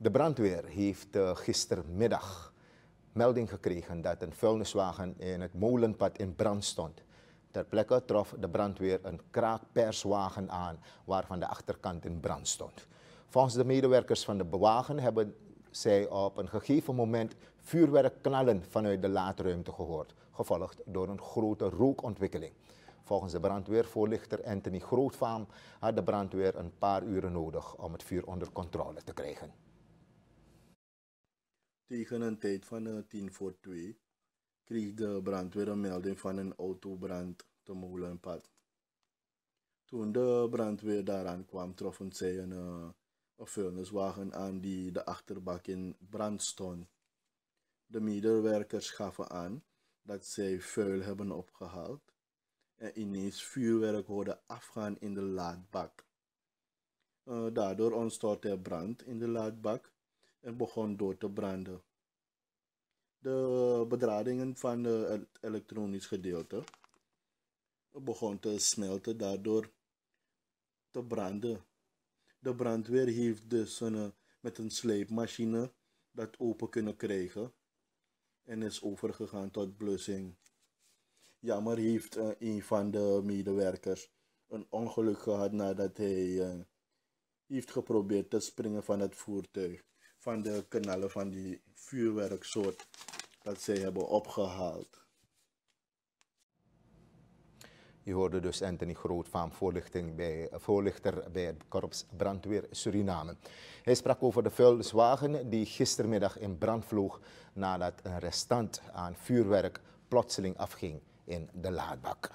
De brandweer heeft uh, gistermiddag melding gekregen dat een vuilniswagen in het molenpad in brand stond. Ter plekke trof de brandweer een kraakperswagen aan waarvan de achterkant in brand stond. Volgens de medewerkers van de bewagen hebben zij op een gegeven moment vuurwerk knallen vanuit de laadruimte gehoord, gevolgd door een grote rookontwikkeling. Volgens de brandweervoorlichter Anthony Grootvaam had de brandweer een paar uren nodig om het vuur onder controle te krijgen. Tegen een tijd van 10 eh, voor twee kreeg de brandweer een melding van een autobrand te Molenpad. Toen de brandweer daaraan kwam, troffen zij een, eh, een vuilniswagen aan die de achterbak in brand stond. De medewerkers gaven aan dat zij vuil hebben opgehaald en ineens vuurwerk hoorde afgaan in de laadbak. Eh, daardoor ontstond er brand in de laadbak en begon door te branden. De bedradingen van het eh, elektronisch gedeelte begon te smelten, daardoor te branden. De brandweer heeft dus eh, met een sleepmachine dat open kunnen krijgen en is overgegaan tot blussing. Jammer heeft eh, een van de medewerkers een ongeluk gehad nadat hij heeft geprobeerd te springen van het voertuig van de kanalen van die vuurwerksoort dat zij hebben opgehaald. Je hoorde dus Anthony van voorlichting bij, eh, voorlichter bij het Korps Brandweer Suriname. Hij sprak over de vuilniswagen die gistermiddag in brand vloog nadat een restant aan vuurwerk plotseling afging in de laadbak.